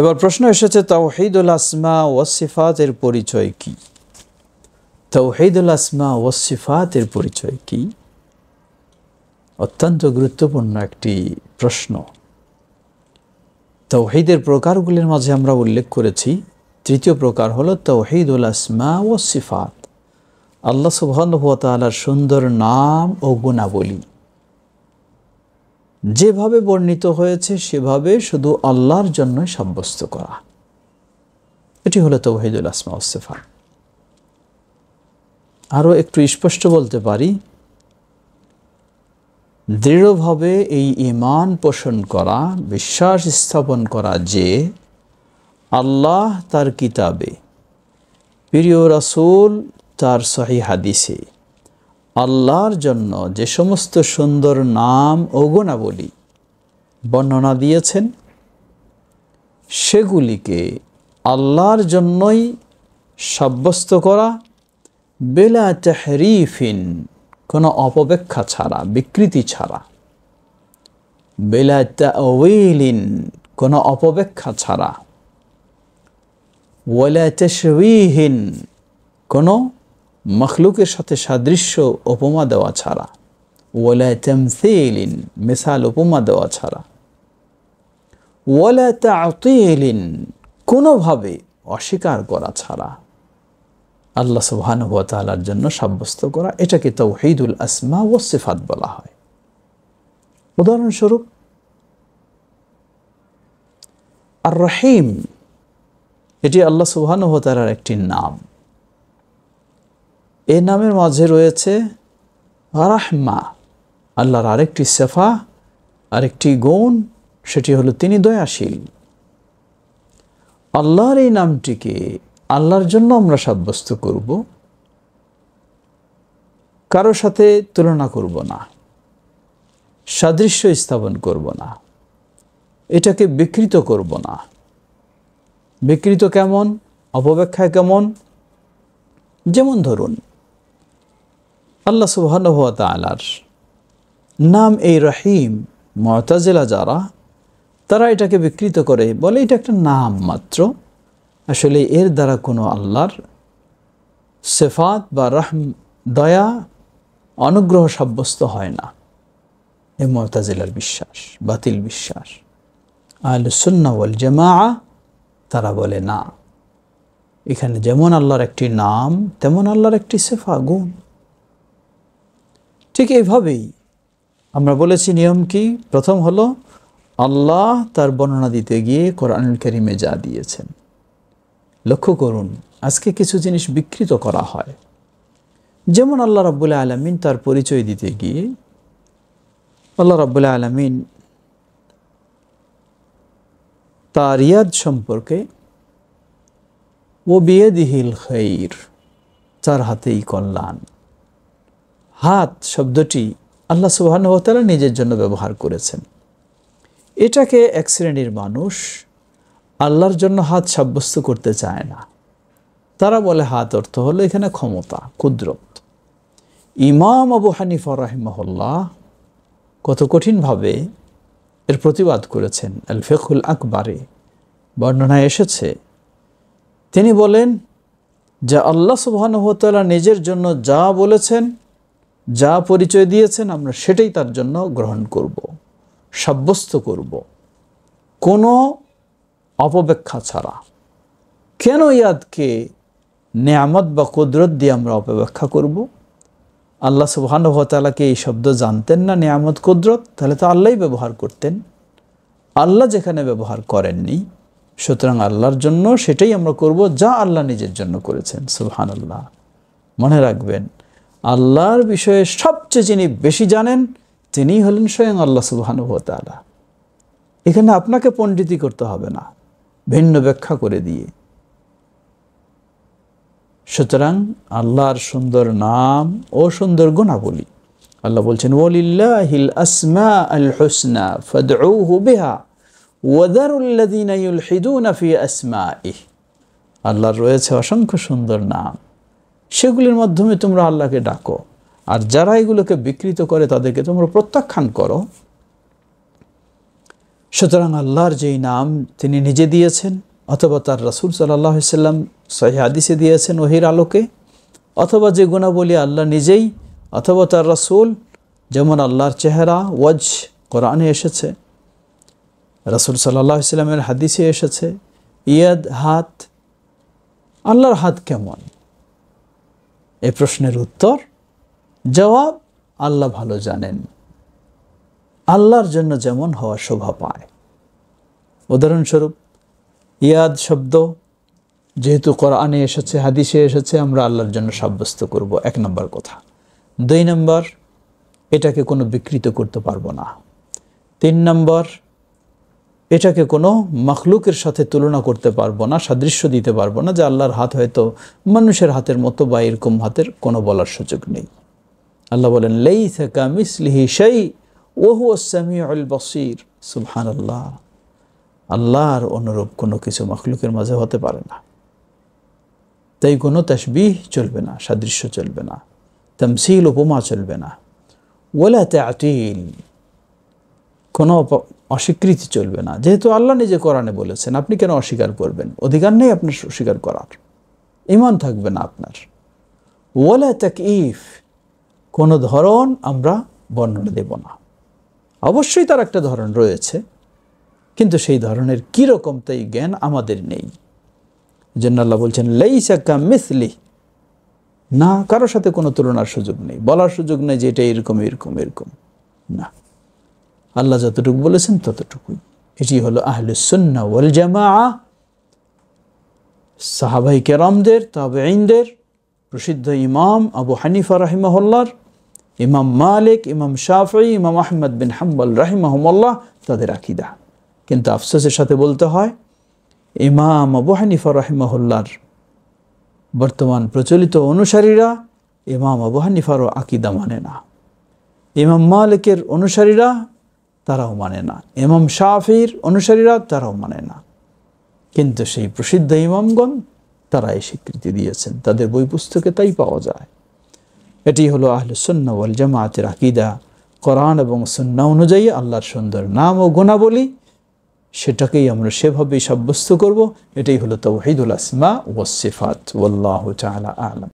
এবার প্রশ্ন এসেছে তাওহিদুল আসমা ওয়াসিফাতের পরিচয় কি তাওহিদুল আসমা ওয়াসিফাতের পরিচয় কি অত্যন্ত গুরুত্বপূর্ণ একটি প্রশ্ন তৌহিদের প্রকারগুলির মাঝে আমরা উল্লেখ করেছি তৃতীয় প্রকার হলো তৌহিদুল আসমা ওয়াসিফাত আল্লাহ সুবহান তালার সুন্দর নাম ও গুণাবলী যেভাবে বর্ণিত হয়েছে সেভাবে শুধু আল্লাহর জন্যই সাব্যস্ত করা এটি হলো ওহিদুল আসমা উসেফা আরও একটু স্পষ্ট বলতে পারি দৃঢ়ভাবে এই ইমান পোষণ করা বিশ্বাস স্থাপন করা যে আল্লাহ তার কিতাবে প্রিয় রাসুল তার সহি হাদিসে আল্লাহর জন্য যে সমস্ত সুন্দর নাম ও গুণাবলী বর্ণনা দিয়েছেন সেগুলিকে আল্লাহর জন্যই সাব্যস্ত করা বেলা তেহরিফিন কোনো অপব্যাখ্যা ছাড়া বিকৃতি ছাড়া বেলা তাওয়িলিন কোনো অপব্যাখ্যা ছাড়া ওয়ালা তেশবিহীন কোনো মখলুকের সাথে সাদৃশ্য উপমা দেওয়া ছাড়া ওয়ালা তেমসেলিন মিসাল উপমা দেওয়া ছাড়া ওয়ালা তেলিন কোনোভাবে অস্বীকার করা ছাড়া আল্লাহ সুবাহানুয়া তালার জন্য সাব্যস্ত করা এটাকে হিদুল আসমা ও সিফাত বলা হয় উদাহরণস্বরূপ আর রহিম এটি আল্লাহ সুবাহানুহ তালার একটি নাম এ নামের মাঝে রয়েছে আরাহমা আল্লাহর আরেকটি সেফা আরেকটি গুণ সেটি হলো তিনি দয়াশীল আল্লাহর এই নামটিকে আল্লাহর জন্য আমরা সাব্যস্ত করব কারো সাথে তুলনা করব না সাদৃশ্য স্থাপন করব না এটাকে বিকৃত করব না বিকৃত কেমন অপব্যাখ্যা কেমন যেমন ধরুন আল্লাহ সুবাহানুয়া তালার নাম এই রহিম মতাজেলা যারা তারা এটাকে বিকৃত করে বলে এটা একটা নাম মাত্র আসলে এর দ্বারা কোনো আল্লাহর সেফাত বা রাহম দয়া অনুগ্রহ সাব্যস্ত হয় না এ মতাজিলার বিশ্বাস বাতিল বিশ্বাস আল সুন্নাওয়াল জামা তারা বলে না এখানে যেমন আল্লাহর একটি নাম তেমন আল্লাহর একটি সেফা গুণ ঠিক এইভাবেই আমরা বলেছি নিয়ম কি প্রথম হলো আল্লাহ তার বর্ণনা দিতে গিয়ে কোরআনুল করিমে যা দিয়েছেন লক্ষ্য করুন আজকে কিছু জিনিস বিকৃত করা হয় যেমন আল্লাহ রাবুল্লাহ আলমিন তার পরিচয় দিতে গিয়ে আল্লাহ রাবুল্লাহ আলমিন তার ইয়াদ সম্পর্কে ও বিয়ে দিহিল খৈর তার হাতেই কল্যাণ হাত শব্দটি আল্লাহ সুবাহানহতালা নিজের জন্য ব্যবহার করেছেন এটাকে এক শ্রেণীর মানুষ আল্লাহর জন্য হাত সাব্যস্ত করতে চায় না তারা বলে হাত অর্থ হলো এখানে ক্ষমতা কুদরত ইমাম আবু হানিফা রাহিমহল্লা কত কঠিনভাবে এর প্রতিবাদ করেছেন আল ফেকুল আকবারে বর্ণনায় এসেছে তিনি বলেন যে আল্লাহ সুবাহানুভতালা নিজের জন্য যা বলেছেন যা পরিচয় দিয়েছেন আমরা সেটাই তার জন্য গ্রহণ করব সাব্যস্ত করব কোনো অপব্যাখ্যা ছাড়া কেন ইয়াদকে নেয়ামত বা কুদরত দিয়ে আমরা অপব্যাখ্যা করব আল্লাহ সুবাহানুভতালাকে এই শব্দ জানতেন না নেয়ামত কুদরত তাহলে তো আল্লাহই ব্যবহার করতেন আল্লাহ যেখানে ব্যবহার করেননি সুতরাং আল্লাহর জন্য সেটাই আমরা করব যা আল্লাহ নিজের জন্য করেছেন সুবহান আল্লাহ মনে রাখবেন আল্লাহর বিষয়ে সবচেয়ে যিনি বেশি জানেন তিনি হলেন স্বয়ং আল্লাহ সুবাহানুভতালা এখানে আপনাকে পণ্ডিতি করতে হবে না ভিন্ন ব্যাখ্যা করে দিয়ে সুতরাং আল্লাহর সুন্দর নাম ও সুন্দর গুণাবলী আল্লাহ বলছেন ওলিল্লাহিল আসমা আল হোসনা ফদৌহু বেহা ওয়াদারুল্লাদিন আসমা আল্লাহর রয়েছে অসংখ্য সুন্দর নাম সেগুলির মাধ্যমে তোমরা আল্লাহকে ডাকো আর যারা এগুলোকে বিকৃত করে তাদেরকে তোমরা প্রত্যাখ্যান করো সুতরাং আল্লাহর যেই নাম তিনি নিজে দিয়েছেন অথবা তার রাসুল সাল্লাহ সাল্লাম সহিদিসে দিয়েছেন ওহির আলোকে অথবা যে গুণাবলী আল্লাহ নিজেই অথবা তার রাসুল যেমন আল্লাহর চেহারা ওয়াজ কোরআনে এসেছে রাসুল সাল্লাহ ইসলামের হাদিসে এসেছে ইয়াদ হাত আল্লাহর হাত কেমন এ প্রশ্নের উত্তর জবাব আল্লাহ ভালো জানেন আল্লাহর জন্য যেমন হওয়া শোভা পায় উদাহরণস্বরূপ ইয়াদ শব্দ যেহেতু কোরআনে এসেছে হাদিসে এসেছে আমরা আল্লাহর জন্য সাব্যস্ত করব এক নম্বর কথা দুই নম্বর এটাকে কোনো বিকৃত করতে পারবো না তিন নম্বর এটাকে কোনো মখলুকের সাথে তুলনা করতে পারবো না সাদৃশ্য দিতে পারবো না যে আল্লাহর হাত হয়তো মানুষের হাতের মতো বা এরকম হাতের কোনো বলার সুযোগ নেই আল্লাহ বলেন লেই থাকা মিসলিহি সেই ওহু আসামি আল বসির সুলহান আল্লাহ আল্লাহর অনুরূপ কোনো কিছু মখলুকের মাঝে হতে পারে না তাই কোনো তসবিহ চলবে না সাদৃশ্য চলবে না তমসিল উপমা চলবে না ওলা তে আটিল কোনো অস্বীকৃতি চলবে না যেহেতু আল্লাহ নিজে কোরআনে বলেছেন আপনি কেন অস্বীকার করবেন অধিকার নেই আপনার অস্বীকার করার ইমান থাকবে না আপনার ওয়ালা তাক ইফ কোনো ধরন আমরা বর্ণনা দেব না অবশ্যই তার একটা ধরন রয়েছে কিন্তু সেই ধরনের কীরকম তাই জ্ঞান আমাদের নেই জন্য বলছেন বলছেন লেইসাকা মিসলি না কারোর সাথে কোনো তুলনার সুযোগ নেই বলার সুযোগ নেই যে এটা এরকম এরকম এরকম না আল্লাহ যতটুকু বলেছেন ততটুকুই এটি হলো আহলুসন্না জামা সাহাবাই কেরামদের তবে আইনদের প্রসিদ্ধ ইমাম আবু হানিফা রাহিমহল্লার ইমাম মালিক ইমাম শাফি ইমাম আহমদ বিন হাম্বাল রাহিমহমল্লাহ তাদের আকিদা কিন্তু আফসোসের সাথে বলতে হয় ইমাম আবু হানিফা রাহিমহল্লার বর্তমান প্রচলিত অনুসারীরা ইমাম আবু হানিফারও আকিদা মানে না ইমাম মালিকের অনুসারীরা তারাও মানে না এমাম শাহির অনুসারীরা তারাও মানে না কিন্তু সেই প্রসিদ্ধ ইমামগণ তারা এই স্বীকৃতি দিয়েছেন তাদের বই পুস্তকে তাই পাওয়া যায় এটি হলো আহলুসন্না ওয়াল জামাতের আকিদা করান এবং সন্না অনুযায়ী আল্লাহর সুন্দর নাম ও গুণাবলী সেটাকেই আমরা সেভাবেই সাব্যস্ত করব এটাই হলো তৌহিদুল আসমা ওয়াসিফাত ওল্লাহ তালা আলম